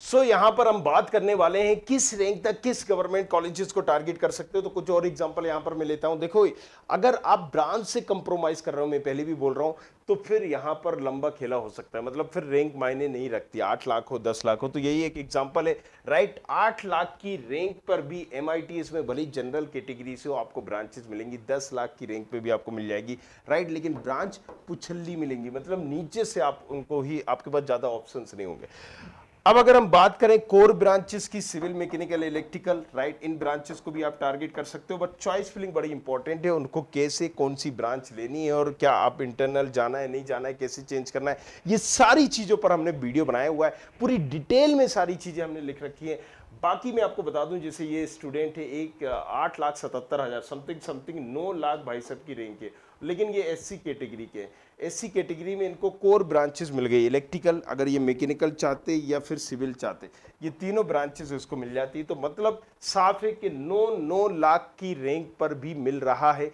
सो so, यहां पर हम बात करने वाले हैं किस रैंक तक किस गवर्नमेंट कॉलेजेस को टारगेट कर सकते हो तो कुछ और एग्जांपल यहां पर मैं लेता हूं देखो अगर आप ब्रांच से कंप्रोमाइज कर रहे हो मैं पहले भी बोल रहा हूं तो फिर यहां पर लंबा खेला हो सकता है मतलब फिर रैंक मायने नहीं रखती आठ लाख हो दस लाख हो तो यही एक एग्जाम्पल है राइट आठ लाख की रैंक पर भी एम में भले जनरल कैटेगरी से हो आपको ब्रांचेस मिलेंगी दस लाख की रैंक पर भी आपको मिल जाएगी राइट लेकिन ब्रांच पुछल्ली मिलेंगी मतलब नीचे से आप उनको ही आपके पास ज़्यादा ऑप्शन नहीं होंगे अब अगर हम बात करें कोर ब्रांचेस की सिविल मैकेनिकल इलेक्ट्रिकल राइट इन ब्रांचेस को भी आप टारगेट कर सकते हो बट चॉइस फिलिंग बड़ी इंपॉर्टेंट है उनको कैसे कौन सी ब्रांच लेनी है और क्या आप इंटरनल जाना है नहीं जाना है कैसे चेंज करना है ये सारी चीज़ों पर हमने वीडियो बनाया हुआ है पूरी डिटेल में सारी चीज़ें हमने लिख रखी है बाकी मैं आपको बता दूं जैसे ये स्टूडेंट है एक आठ लाख सतहत्तर हज़ार समथिंग समथिंग नौ लाख भाई साहब की रेंज है लेकिन ये एससी कैटेगरी के एससी कैटेगरी में इनको कोर ब्रांचेस मिल गई इलेक्ट्रिकल अगर ये मैकेनिकल चाहते या फिर सिविल चाहते ये तीनों ब्रांचेस इसको मिल जाती है तो मतलब साफ है कि नौ नौ लाख की रैंक पर भी मिल रहा है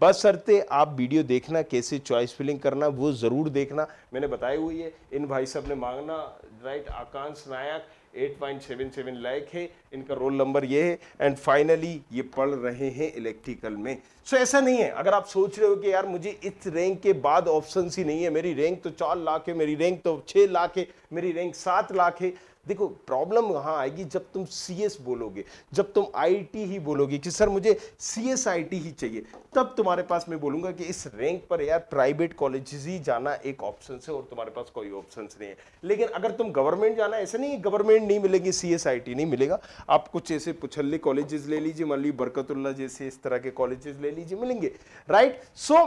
बस बसरते आप वीडियो देखना कैसे चॉइस फिलिंग करना वो ज़रूर देखना मैंने बताई हुई है इन भाई साहब ने मांगना राइट आकांक्ष नायक 8.77 लाख है इनका रोल नंबर ये है एंड फाइनली ये पढ़ रहे हैं इलेक्ट्रिकल में सो so, ऐसा नहीं है अगर आप सोच रहे हो कि यार मुझे इस रैंक के बाद ऑप्शन ही नहीं है मेरी रैंक तो चार लाख है मेरी रैंक तो छः लाख है मेरी रैंक सात लाख है देखो प्रॉब्लम वहाँ आएगी जब तुम सी एस बोलोगे जब तुम आई ही बोलोगे कि सर मुझे सी एस आई ही चाहिए तब तुम्हारे पास मैं बोलूँगा कि इस रैंक पर यार प्राइवेट कॉलेज ही जाना एक ऑप्शन है और तुम्हारे पास कोई ऑप्शन नहीं है लेकिन अगर तुम गवर्नमेंट जाना ऐसे नहीं गवर्नमेंट नहीं मिलेगी सी एस आई नहीं मिलेगा आप कुछ ऐसे पुछल्ले कॉलेजेस ले लीजिए मान ली बरकतुल्ला जैसे इस तरह के कॉलेजेस ले लीजिए मिलेंगे राइट सो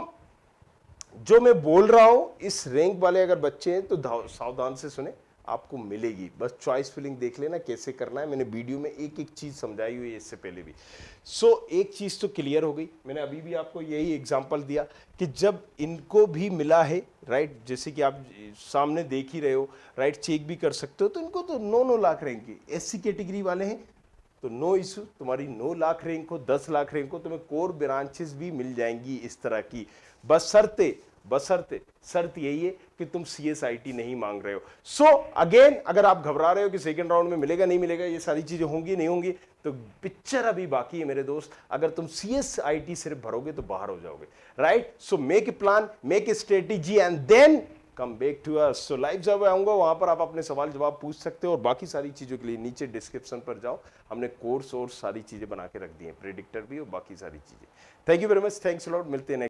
जो मैं बोल रहा हूं इस रैंक वाले अगर बच्चे हैं तो सावधान से सुने आपको मिलेगी बस चॉइस फिलिंग देख लेना कैसे करना है मैंने वीडियो में एक एक चीज़ समझाई हुई है इससे पहले भी सो so, एक चीज़ तो क्लियर हो गई मैंने अभी भी आपको यही एग्जांपल दिया कि जब इनको भी मिला है राइट जैसे कि आप सामने देख ही रहे हो राइट चेक भी कर सकते हो तो इनको तो नौ नौ लाख रैंक की एस कैटेगरी वाले हैं तो नो इशू तुम्हारी नौ लाख रैंक हो दस लाख रैंक हो तुम्हें कोर ब्रांचेस भी मिल जाएंगी इस तरह की बस सरते बसरते शर्त यही है कि तुम सी नहीं मांग रहे हो सो so, अगेन अगर आप घबरा रहे हो कि सेकेंड राउंड में मिलेगा नहीं मिलेगा ये सारी चीज़ें होंगी नहीं होंगी तो पिक्चर अभी बाकी है मेरे दोस्त अगर तुम सी सिर्फ भरोगे तो बाहर हो जाओगे right so make a plan make a strategy and then come back to us so live जब आऊंगा वहां पर आप अपने सवाल जवाब पूछ सकते हो और बाकी सारी चीज़ों के लिए नीचे डिस्क्रिप्शन पर जाओ हमने कोर्स और सारी चीज़ें बना के रख दी है प्रिडिक्टर भी और बाकी सारी चीज़ें thank you very much thanks lot मिलते हैं